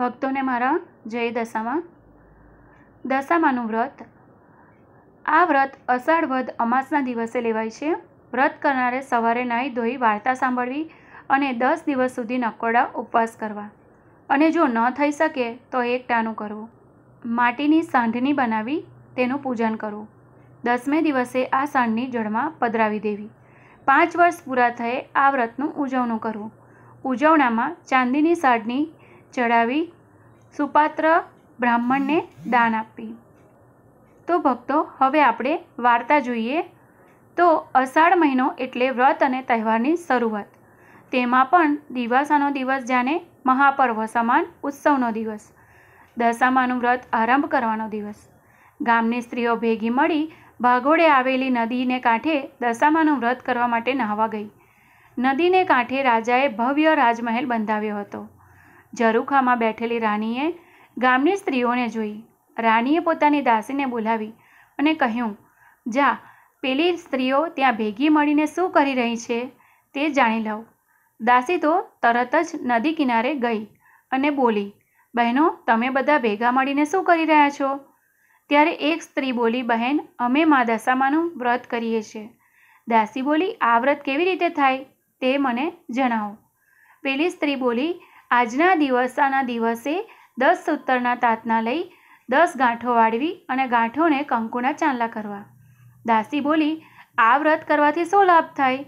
ભક્તોને મારા જય દશામાં દશામાનું વ્રત આ વ્રત અષાઢ વધ અમાસના દિવસે લેવાય છે વ્રત કરનારે સવારે નાહી ધોઈ વાર્તા સાંભળવી અને દસ દિવસ સુધી નકોડા ઉપવાસ કરવા અને જો ન થઈ શકે તો એકટાનું કરવું માટીની સાંઢની બનાવી તેનું પૂજન કરવું દસમે દિવસે આ સાંઢની જળમાં પધરાવી દેવી પાંચ વર્ષ પૂરા થયે આ વ્રતનું ઉજવણું કરવું ઉજવણામાં ચાંદીની સાંઢની ચડાવી સુપાત્ર બ્રાહ્મણને દાન આપી તો ભક્તો હવે આપણે વાર્તા જોઈએ તો અષાઢ મહિનો એટલે વ્રત અને તહેવારની શરૂઆત તેમાં પણ દિવાસાનો દિવસ જાણે મહાપર્વ સમાન ઉત્સવનો દિવસ દશામાનું વ્રત આરંભ કરવાનો દિવસ ગામની સ્ત્રીઓ ભેગી મળી ભાગોડે આવેલી નદીને કાંઠે દશામાનું વ્રત કરવા માટે નહાવા ગઈ નદીને કાંઠે રાજાએ ભવ્ય રાજમહેલ બંધાવ્યો હતો ઝરૂખામાં બેઠેલી રાણીએ ગામની સ્ત્રીઓને જોઈ રાણીએ પોતાની દાસીને બોલાવી અને કહ્યું જા પેલી સ્ત્રીઓ ત્યાં ભેગી મળીને શું કરી રહી છે તે જાણી લઉં દાસી તો તરત જ નદી કિનારે ગઈ અને બોલી બહેનો તમે બધા ભેગા મળીને શું કરી રહ્યા છો ત્યારે એક સ્ત્રી બોલી બહેન અમે મા દશામાનું વ્રત કરીએ છીએ દાસી બોલી આ વ્રત કેવી રીતે થાય તે મને જણાવો પેલી સ્ત્રી બોલી આજના દિવસાના દિવસે દસ સૂતરના તાતના લઈ દસ ગાંઠો વાળવી અને ગાંઠોને કંકુના ચાંદલા કરવા દાસી બોલી આ વ્રત કરવાથી શું લાભ થાય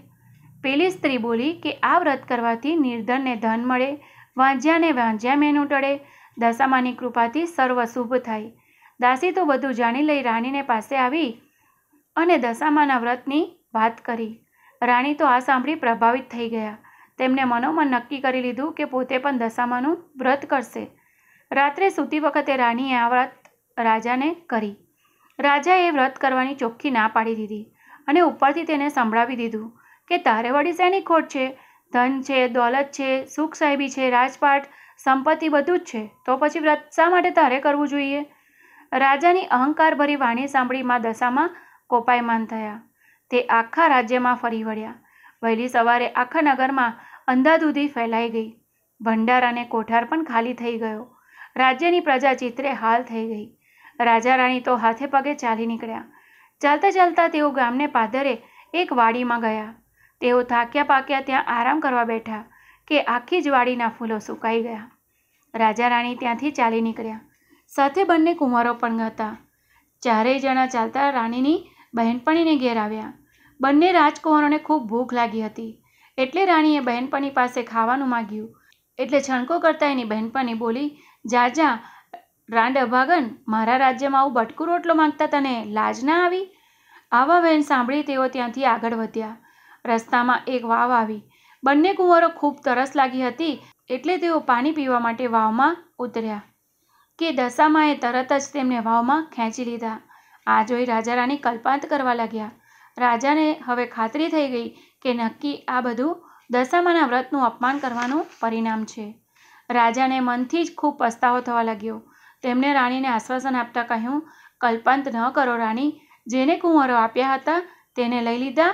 પેલી સ્ત્રી બોલી કે આ વ્રત કરવાથી નિર્ધનને ધન મળે વાંજ્યાને વાંજ્યા મેનું ટળે દશામાની કૃપાથી સર્વ શુભ થાય દાસી તો બધું જાણી લઈ રાણીને પાસે આવી અને દશામાના વ્રતની વાત કરી રાણી તો આ સાંભળી પ્રભાવિત થઈ ગયા તેમણે મનોમન નક્કી કરી લીધું કે પોતે પણ દશામાનું વ્રત કરશે રાત્રે સૂતી વખતે રાણીએ આ વ્રત રાજાને કરી રાજાએ વ્રત કરવાની ચોખ્ખી ના પાડી દીધી અને ઉપરથી તેને સંભળાવી દીધું કે તારે વળી શેની ખોટ છે ધન છે દોલત છે સુખ સાહેબી છે રાજપાટ સંપત્તિ બધું જ છે તો પછી વ્રત શા માટે તારે કરવું જોઈએ રાજાની અહંકારભરી વાણી સાંભળી માં દશામાં કોપાયમાન થયા તે આખા રાજ્યમાં ફરી વળ્યા વહેલી સવારે આખા નગરમાં અંધાધૂધી ફેલાઈ ગઈ ભંડાર અને કોઠાર પણ ખાલી થઈ ગયો રાજ્યની પ્રજા ચિત્રે હાલ થઈ ગઈ રાજા રાણી તો હાથે પગે ચાલી નીકળ્યા ચાલતા ચાલતા તેઓ ગામને પાદરે એક વાડીમાં ગયા તેઓ થાક્યા પાક્યા ત્યાં આરામ કરવા બેઠા કે આખી જ વાડીના ફૂલો સુકાઈ ગયા રાજા રાણી ત્યાંથી ચાલી નીકળ્યા સાથે બંને કુંવારો પણ હતા ચારેય જણા ચાલતા રાણીની બહેનપણીને ઘેર આવ્યા બંને રાજકુંવરોને ખૂબ ભૂખ લાગી હતી એટલે રાણીએ બહેનપણી પાસે ખાવાનું માગ્યું એટલે છણકો કરતાં એની બહેનપણી બોલી જાજા રાંડ અભાગન મારા રાજ્યમાં આવું બટકું રોટલો માગતા તને લાજ ના આવી આવા બહેન સાંભળી તેઓ ત્યાંથી આગળ વધ્યા રસ્તામાં એક વાવ આવી બંને કુંવરો ખૂબ તરસ લાગી હતી એટલે તેઓ પાણી પીવા માટે વાવમાં ઉતર્યા કે દશામાએ તરત જ તેમને વાવમાં ખેંચી લીધા આ જોઈ રાજા રાણી કલ્પાંત કરવા લાગ્યા રાજાને હવે ખાતરી થઈ ગઈ કે નક્કી આ બધું દશામાના વ્રતનું અપમાન કરવાનું પરિણામ છે રાજાને મનથી જ ખૂબ પસ્તાવો થવા લાગ્યો તેમણે રાણીને આશ્વાસન આપતા કહ્યું કલ્પંત ન કરો રાણી જેને કુંવરો આપ્યા હતા તેને લઈ લીધા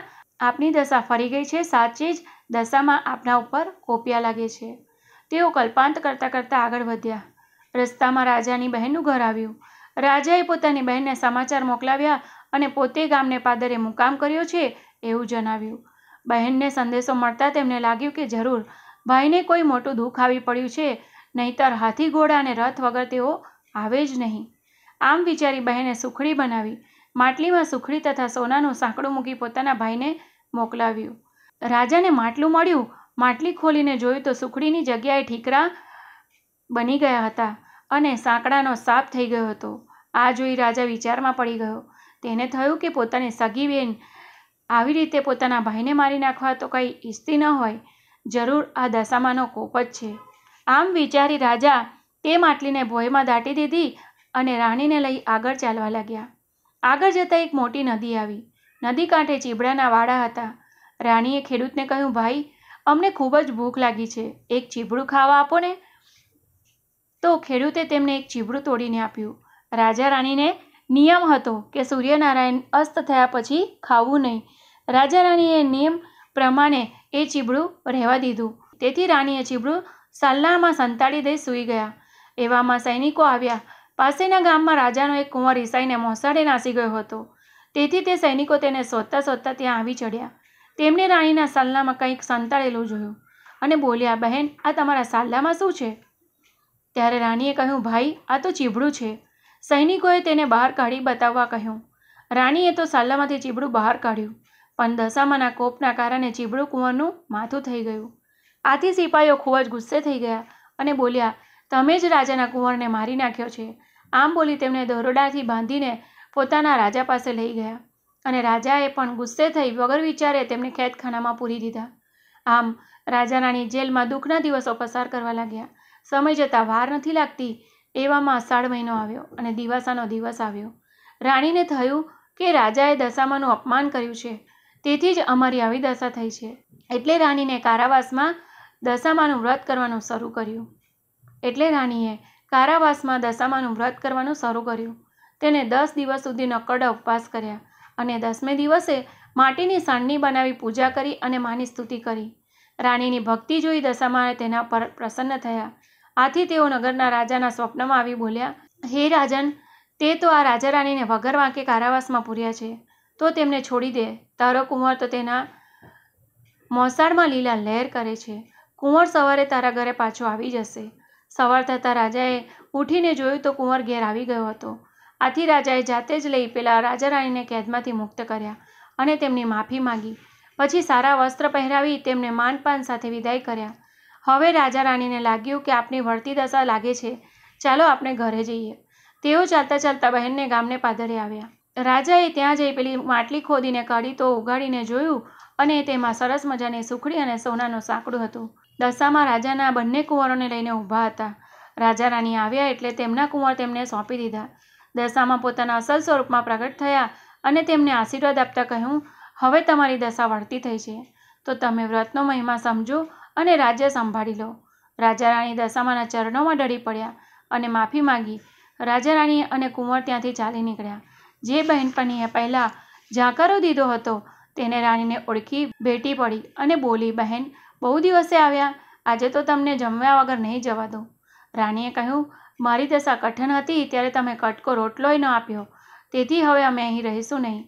આપની દશા ફરી ગઈ છે સાચી જ દશામાં આપના ઉપર કોપિયા લાગે છે તેઓ કલ્પાંત કરતાં કરતાં આગળ વધ્યા રસ્તામાં રાજાની બહેનનું ઘર આવ્યું રાજાએ પોતાની બહેનને સમાચાર મોકલાવ્યા અને પોતે ગામને પાદરે મુકામ કર્યો છે એવું જણાવ્યું બહેનને સંદેશો મળતા તેમને લાગ્યું કે જરૂર ભાઈને કોઈ મોટું દુઃખ આવી પડ્યું છે નહીતર હાથી ઘોડા અને રથ વગર તેઓ આવે જ નહીં આમ વિચારી બહેને સુખડી બનાવી માટલીમાં સુખડી તથા સોનાનું સાંકડું મૂકી પોતાના ભાઈને મોકલાવ્યું રાજાને માટલું મળ્યું માટલી ખોલીને જોયું તો સુખડીની જગ્યાએ ઠીકરા બની ગયા હતા અને સાંકડાનો સાપ થઈ ગયો હતો આ જોઈ રાજા વિચારમાં પડી ગયો તેને થયું કે પોતાની સગી બેન આવી રીતે પોતાના ભાઈને મારી નાખવા તો કંઈ ઈચ્છતી ન હોય જરૂર આ દશામાંનો કોપ જ છે આમ વિચારી રાજા તે માટલીને ભોયમાં દાટી દીધી અને રાણીને લઈ આગળ ચાલવા લાગ્યા આગળ જતાં એક મોટી નદી આવી નદી કાંઠે ચીબડાના વાડા હતા રાણીએ ખેડૂતને કહ્યું ભાઈ અમને ખૂબ જ ભૂખ લાગી છે એક ચીબડું ખાવા આપો ને તો ખેડૂતે તેમને એક ચીબડું તોડીને આપ્યું રાજા રાણીને નિયમ હતો કે સૂર્યનારાયણ અસ્ત થયા પછી ખાવું નહીં રાજા રાણીએ નિયમ પ્રમાણે એ ચીબડું રહેવા દીધું તેથી રાણીએ ચીબડું સાલ્લામાં સંતાડી દઈ સૂઈ ગયા એવામાં સૈનિકો આવ્યા પાસેના ગામમાં રાજાનો એક કુંવર ઈસાઈને મોસાડે નાસી ગયો હતો તેથી તે સૈનિકો તેને શોધતા શોધતા ત્યાં આવી ચડ્યા તેમણે રાણીના સાલ્લામાં કંઈક સંતાડેલું જોયું અને બોલ્યા બહેન આ તમારા સાલ્લામાં શું છે ત્યારે રાણીએ કહ્યું ભાઈ આ તો ચીબડું છે સૈનિકોએ તેને બહાર કાઢી બતાવવા કહ્યું રાણીએ તો સાલ્લામાંથી ચીબડું બહાર કાઢ્યું પણ દશામાના કોપના કારણે ચીબડું કુંવરનું માથું થઈ ગયું આથી સિપાહીઓ ખૂબ જ ગુસ્સે થઈ ગયા અને બોલ્યા તમે જ રાજાના કુંવરને મારી નાખ્યો છે આમ બોલી તેમને દરોડાથી બાંધીને પોતાના રાજા પાસે લઈ ગયા અને રાજાએ પણ ગુસ્સે થઈ વગર વિચારે તેમને ખેતખાનામાં પૂરી દીધા આમ રાજા રાણી જેલમાં દુઃખના દિવસો પસાર કરવા લાગ્યા સમય જતાં વાર નથી લાગતી એવામાં અષાઢ મહિનો આવ્યો અને દિવાસાનો દિવસ આવ્યો રાણીને થયું કે રાજાએ દશામાનું અપમાન કર્યું છે તેથી જ અમારી આવી દશા થઈ છે એટલે રાણીને કારાવાસમાં દશામાનું વ્રત કરવાનું શરૂ કર્યું એટલે રાણીએ કારાવાસમાં દશામાનું વ્રત કરવાનું શરૂ કર્યું તેને દસ દિવસ સુધી નકડા ઉપવાસ કર્યા અને દસમે દિવસે માટીની સાણની બનાવી પૂજા કરી અને માની સ્તુતિ કરી રાણીની ભક્તિ જોઈ દશામાં તેના પર પ્રસન્ન થયા આથી તેઓ નગરના રાજાના સ્વપ્નમાં આવી બોલ્યા હે રાજન તે તો આ રાજા રાણીને વગરમાં કે કારાવાસમાં પૂર્યા છે તો તેમને છોડી દે તારો કુંવર તો તેના મોસાળમાં લીલા લહેર કરે છે કુંવર સવારે તારા ઘરે પાછો આવી જશે સવાર થતાં રાજાએ ઉઠીને જોયું તો કુંવર ઘેર આવી ગયો હતો આથી રાજાએ જાતે જ લઈ પેલા રાજા રાણીને કેદમાંથી મુક્ત કર્યા અને તેમની માફી માગી પછી સારા વસ્ત્ર પહેરાવી તેમને માનપાન સાથે વિદાય કર્યા હવે રાજા રાણીને લાગ્યું કે આપની વળતી દશા લાગે છે ચાલો આપણે ઘરે જઈએ તેઓ ચાલતા ચાલતા બહેનને ગામને પાદરે આવ્યા રાજાએ ત્યાં જઈ પેલી માટલી ખોદીને કાઢી તો ઉગાડીને જોયું અને તેમાં સરસ મજાની સુખડી અને સોનાનું સાંકડું હતું દશામાં રાજાના બંને કુંવરોને લઈને ઊભા હતા રાજા રાણી આવ્યા એટલે તેમના કુંવર તેમને સોંપી દીધા દશામાં પોતાના અસલ સ્વરૂપમાં પ્રગટ થયા અને તેમને આશીર્વાદ આપતા કહ્યું હવે તમારી દશા વળતી થઈ છે તો તમે વ્રતનો મહિમા સમજો અને રાજ્ય સંભાળી લો રાજા રાણી દશામાના ચરણોમાં ઢળી પડ્યા અને માફી માંગી રાજા રાણી અને કુંવર ત્યાંથી ચાલી નીકળ્યા જે બહેનપણીએ પહેલાં ઝાંકારો દીધો હતો તેને રાણીને ઓળખી ભેટી પડી અને બોલી બહેન બહુ દિવસે આવ્યા આજે તો તમને જમવા વગર નહીં જવા દો રાણીએ કહ્યું મારી દશા કઠણ હતી ત્યારે તમે કટકો રોટલોય ન આપ્યો તેથી હવે અમે અહીં રહીશું નહીં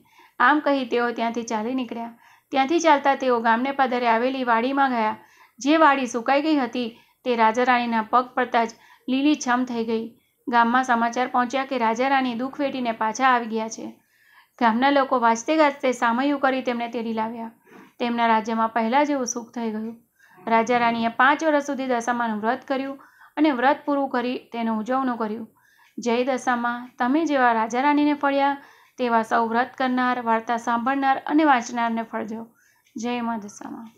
આમ કહી તેઓ ત્યાંથી ચાલી નીકળ્યા ત્યાંથી ચાલતા તેઓ ગામને પધારે આવેલી વાડીમાં ગયા જે વાડી સુકાઈ ગઈ હતી તે રાજા રાણીના પગ પડતા જ લીલીછમ થઈ ગઈ ગામમાં સમાચાર પહોંચ્યા કે રાજા રાણી દુઃખ વેઠીને પાછા આવી ગયા છે ગામના લોકો વાંચતે ગાજતે સામયું કરી તેમને તેડી લાવ્યા તેમના રાજ્યમાં પહેલાં જેવું સુખ થઈ ગયું રાજા રાણીએ પાંચ વર્ષ સુધી દશામાનું વ્રત કર્યું અને વ્રત પૂરું કરી તેનું ઉજવણું કર્યું જય દશામાં તમે જેવા રાજા રાણીને ફળ્યા તેવા સૌ વ્રત કરનાર વાર્તા સાંભળનાર અને વાંચનારને ફળજો જય મા દશામાં